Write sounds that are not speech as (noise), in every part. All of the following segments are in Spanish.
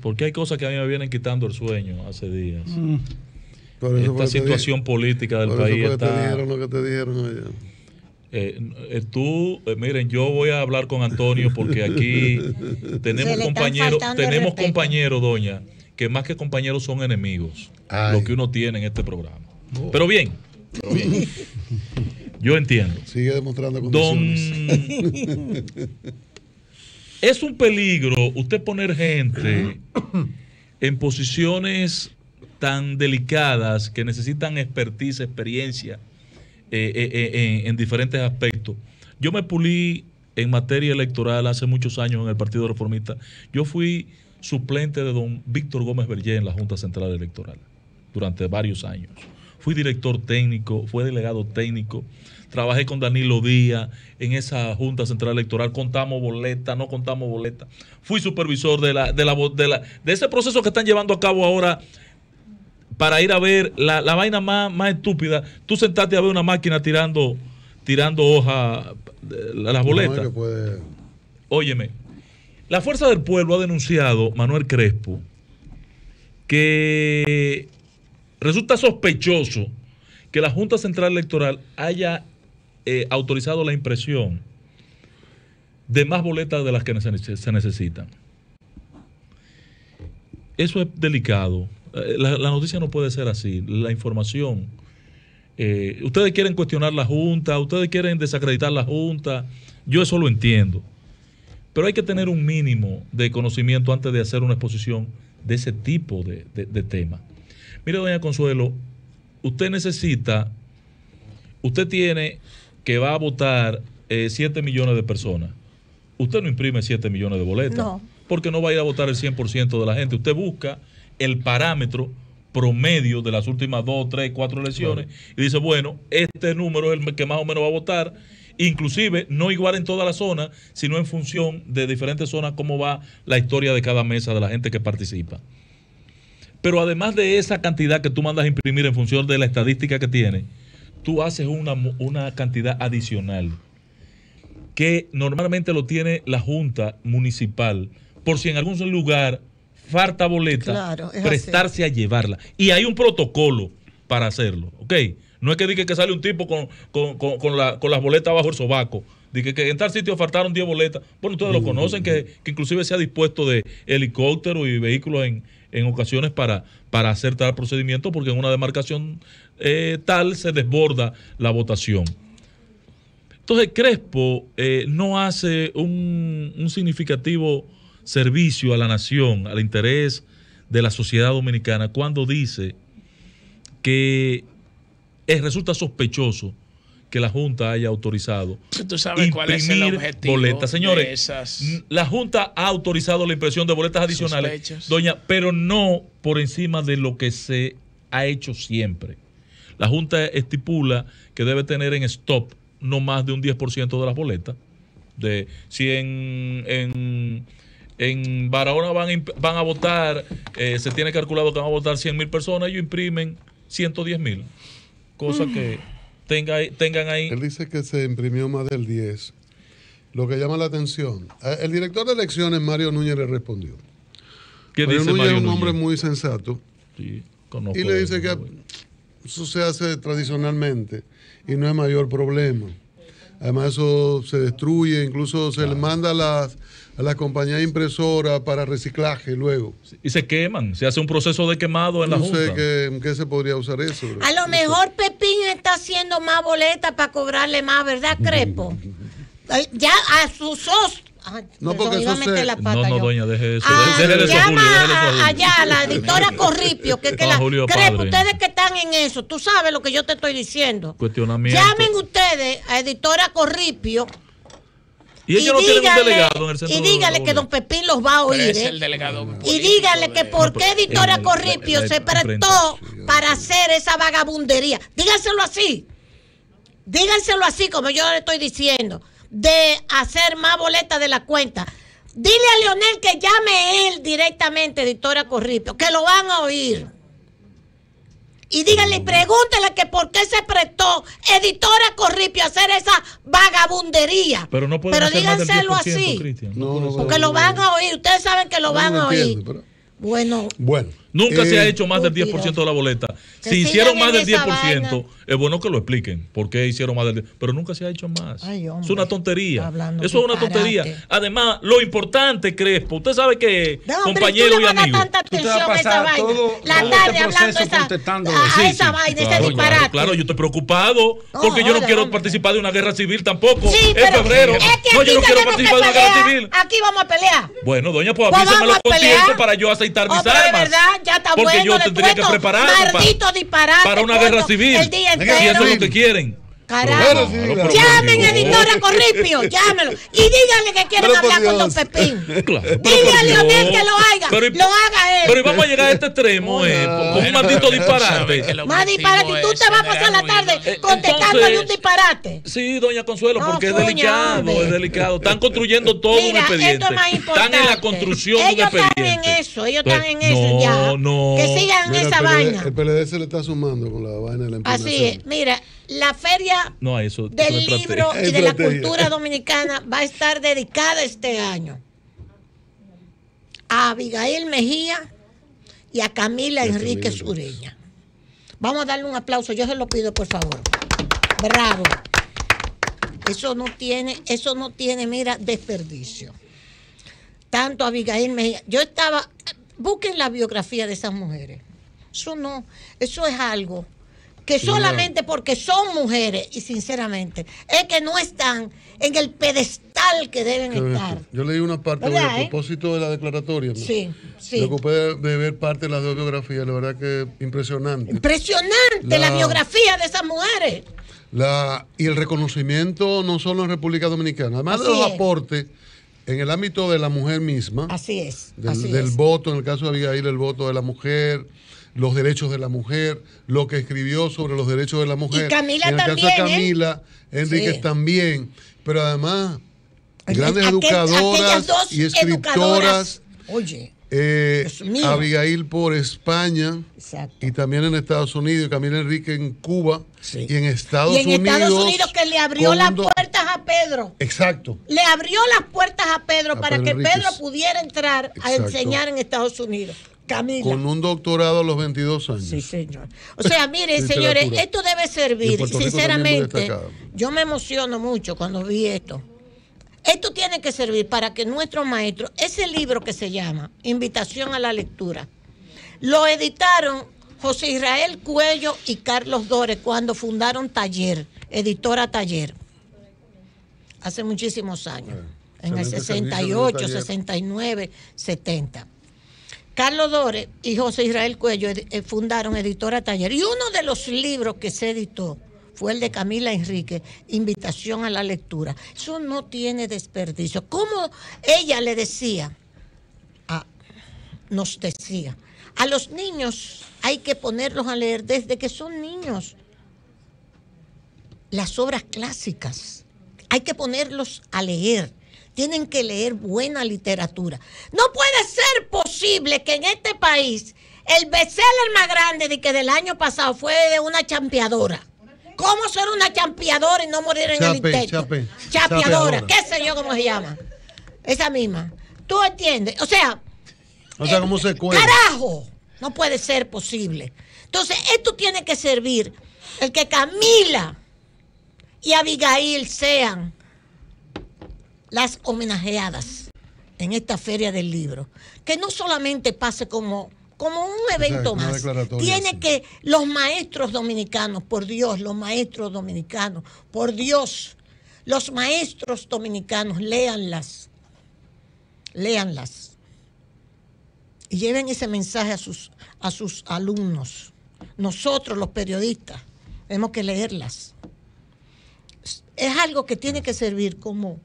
Porque hay cosas que a mí me vienen quitando el sueño hace días. Mm. Esta situación política del país está. Te dijeron lo que te dijeron eh, eh, tú, eh, miren, yo voy a hablar con Antonio porque aquí (laughs) tenemos compañeros, tenemos compañeros, doña, que más que compañeros son enemigos, lo que uno tiene en este programa. Pero bien, yo entiendo. Sigue demostrando condiciones. (laughs) Es un peligro usted poner gente en posiciones tan delicadas que necesitan expertise, experiencia eh, eh, eh, en, diferentes aspectos. Yo me pulí en materia electoral hace muchos años en el Partido Reformista. Yo fui suplente de don Víctor Gómez Berger en la Junta Central Electoral durante varios años. Fui director técnico, fue delegado técnico. Trabajé con Danilo Díaz en esa Junta Central Electoral. Contamos boleta, no contamos boleta. Fui supervisor de, la, de, de, ese proceso que están llevando a cabo ahora para ir a ver la, vaina más, más, estúpida. Tú sentaste a ver una máquina tirando, tirando hoja, las boletas. No Óyeme, la Fuerza del Pueblo ha denunciado, Manuel Crespo, que Resulta sospechoso que la Junta Central Electoral haya eh, autorizado la impresión de más boletas de las que se necesitan. Eso es delicado. Eh, la, noticia no puede ser así. La información. Eh, ustedes quieren cuestionar la Junta, ustedes quieren desacreditar la Junta. Yo eso lo entiendo. Pero hay que tener un mínimo de conocimiento antes de hacer una exposición de ese tipo de, temas. de tema. Mire, doña Consuelo, usted necesita, usted tiene que va a votar 7 eh, millones de personas. Usted no imprime 7 millones de boletas. Porque no va a ir a votar el 100% de la gente. Usted busca el parámetro promedio de las últimas 2, 3, 4 elecciones y dice, bueno, este número es el que más o menos va a votar. Inclusive, no igual en toda la zona, sino en función de diferentes zonas, cómo va la historia de cada mesa de la gente que participa. Pero además de esa cantidad que tú mandas a imprimir en función de la estadística que tiene, tú haces una, cantidad adicional que normalmente lo tiene la Junta Municipal, por si en algún lugar falta boleta, prestarse a llevarla. Y hay un protocolo para hacerlo, ¿ok? No es que diga que sale un tipo con, con, con, la, las boletas bajo el sobaco Dice que, en tal sitio faltaron 10 boletas. Bueno, ustedes lo conocen, que, que, inclusive se ha dispuesto de helicóptero y vehículos en, ocasiones para, para hacer tal procedimiento, porque en una demarcación eh, tal se desborda la votación. Entonces Crespo eh, no hace un, significativo servicio a la nación, al interés de la sociedad dominicana, cuando dice que es, eh, resulta sospechoso que la Junta haya autorizado. ¿Tú sabes cuál es el objetivo? Boletas, señores. La Junta ha autorizado la impresión de boletas adicionales, doña, pero no por encima de lo que se ha hecho siempre. La Junta estipula que debe tener en stop no más de un 10% de las boletas. De, si en, en, Barahona van, van a votar, eh, se tiene calculado que van a votar 100 mil personas, ellos imprimen 110 mil. Cosa mm. que tengan ahí. Él dice que se imprimió más del 10. Lo que llama la atención, eh, el director de elecciones, Mario Núñez, le respondió. Núñez es un hombre muy sensato. Sí, conozco y le dice que eso se hace tradicionalmente y no es mayor problema. Además eso se destruye, incluso se le manda a las, a las compañías impresoras para reciclaje luego. Y se queman, se hace un proceso de quemado en la junta. No sé qué, qué, se podría usar eso. A lo mejor Pepín está haciendo más boletas para cobrarle más, ¿verdad, Crepo? (laughs) ya a sus no, no, no, doña, deje eso. Ah, Allá, a la editora (laughs) Corripio, que, ustedes que están en eso, tú sabes lo que yo te estoy diciendo. Cuestionamiento. Llamen ustedes a editora Corripio. Y, y, no dígale, un y dígale que don Pepín los va a oír. ¿eh? y díganle que eh. por qué Editora Corripio se prestó para hacer esa vagabundería. Díganselo así. Díganselo así como yo le estoy diciendo de hacer más boletas de la cuenta. Dile a Leonel que llame él directamente, editora Corripio, que lo van a oír. Y díganle, pregúntele que por qué se prestó editora Corripio a hacer esa vagabundería. Pero no pueden Pero así. porque lo van a oír. Ustedes saben que lo van a oír. Bueno, Bueno. Nunca se ha eh, hecho más del 10% de la boleta. Si hicieron más del 10%, es bueno que lo expliquen por qué hicieron más del pero nunca se ha hecho más. es una tontería. Eso es una tontería. Además, lo importante, Crespo, usted sabe que, compañero y amigo. Tanta atención a esa Todo, la tarde este hablando esa, a, esa vaina, claro, ese disparate. Claro, yo estoy preocupado porque yo no quiero participar de una guerra civil tampoco. Sí, en febrero. Es que no, yo no quiero participar de una guerra civil. Aquí vamos a pelear. Bueno, doña, pues, pues avísame los conciertos para yo aceitar oh, mis armas. verdad, ya está Porque bueno. Porque yo tendría que prepararme para, para, una guerra pues, civil. El día entero. Y eso es lo que quieren. Llamen a editora Corripio, llámelo. Y díganle que quieren hablar con don Pepín. (laughs) Claro, díganle a él que lo haga. Pero, lo haga él. Pero vamos a llegar a este extremo, con un maldito disparate. Más disparate. Tú te vas a pasar la tarde eh, contestándole un disparate. Sí, doña Consuelo, porque es delicado, es delicado. Están construyendo todo un expediente. Están en la construcción ellos de un expediente. Ellos están en eso, ellos pues, están en eso ya. Que sigan en esa vaina. El PLD se le está sumando con la vaina de la empresa. Así es. Mira, la feria del libro y de la cultura dominicana va a estar dedicada este año a Abigail Mejía y a Camila Enrique Ureña. Vamos a darle un aplauso, yo se lo pido por favor. Bravo. Eso no tiene, eso no tiene, mira, desperdicio. Tanto Abigail Mejía. Yo estaba, busquen la biografía de esas mujeres. Eso no, eso es algo que solamente porque son mujeres, y sinceramente, es que no están en el pedestal que deben estar. Yo leí una parte a eh? propósito de la declaratoria. Sí, sí. Me ocupé de ver parte de la biografía la verdad que impresionante. Impresionante la, biografía de esas mujeres. La, y el reconocimiento no solo en República Dominicana, además de los aportes en el ámbito de la mujer misma. Así es. Del, voto, en el caso de Abigail, el voto de la mujer, los derechos de la mujer, lo que escribió sobre los derechos de la mujer. en el caso de ¿eh? Camila, Enrique también. Pero además, grandes educadoras y escritoras. Oye. Eh, Abigail por España y también en Estados Unidos, Camila Enrique en Cuba y en Estados Unidos. en Estados Unidos que le abrió las puertas a Pedro. Exacto. Le abrió las puertas a Pedro para que Pedro pudiera entrar a enseñar en Estados Unidos. Camila. Con un doctorado a los 22 años. Sí, señor. O sea, (laughs) mire señores, esto debe servir. Sinceramente, yo me emociono mucho cuando vi esto esto tiene que servir para que nuestro maestro, ese libro que se llama Invitación a la Lectura, lo editaron José Israel Cuello y Carlos Dore cuando fundaron Taller, editora Taller, hace muchísimos años, en el 68, 69, 70. Carlos Dores y José Israel Cuello eh, fundaron Editora Taller. Y uno de los libros que se editó fue el de Camila Enrique, invitación a la lectura. Eso no tiene desperdicio. Como ella le decía, ah, nos decía, a los niños hay que ponerlos a leer desde que son niños las obras clásicas. Hay que ponerlos a leer. Tienen que leer buena literatura. No puede ser posible que en este país el bestseller más grande de que del año pasado fue de una champeadora. ¿Cómo ser una champeadora y no morir en el intento? Chape, qué sé yo cómo se llama. Esa misma. ¿Tú entiendes? O sea. O sea, eh, ¿cómo se cuenta? ¡Carajo! No puede ser posible. Entonces, esto tiene que servir. El que Camila y Abigail sean las homenajeadas en esta feria del libro. Que no solamente pase como como un evento más. Tiene que los maestros dominicanos, por Dios, los maestros dominicanos, por Dios, los maestros dominicanos, léanlas, léanlas. Y lleven ese mensaje a sus, a sus alumnos. Nosotros, los periodistas, tenemos que leerlas. Es algo que tiene que servir como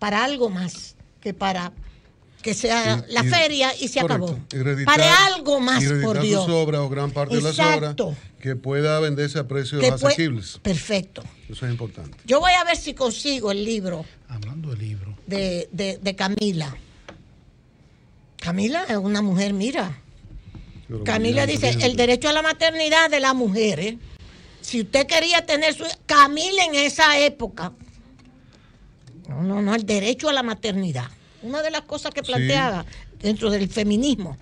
para algo más que para que sea la feria y se acabó. Para algo más, por Dios. obra, o gran parte de las obras que pueda venderse a precios asequibles. Perfecto. Eso es importante. Yo voy a ver si consigo el libro. Hablando del libro. De, Camila. Camila es una mujer, mira. Camila dice, el derecho a la maternidad de la mujer. Si usted quería tener su... Camila en esa época. No, no, no, el derecho a la maternidad una de las cosas que planteaba dentro del feminismo.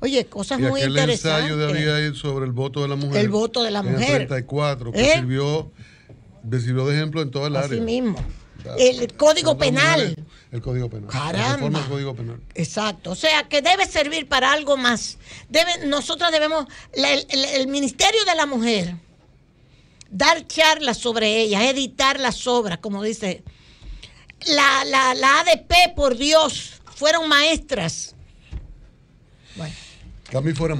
Oye, cosas muy interesantes. El ensayo de ahí sobre el voto de la mujer. El voto de la en mujer. El 34, que ¿Eh? sirvió, sirvió, de ejemplo en toda el área. mismo. El, Código Penal. el Código Penal. Caramba. El Código Penal. Exacto. O sea, que debe servir para algo más. Debe, nosotras debemos, el, el, Ministerio de la Mujer, dar charlas sobre ellas, editar las obras, como dice la, la, la ADP, por Dios, fueron maestras. Bueno. Cami fuera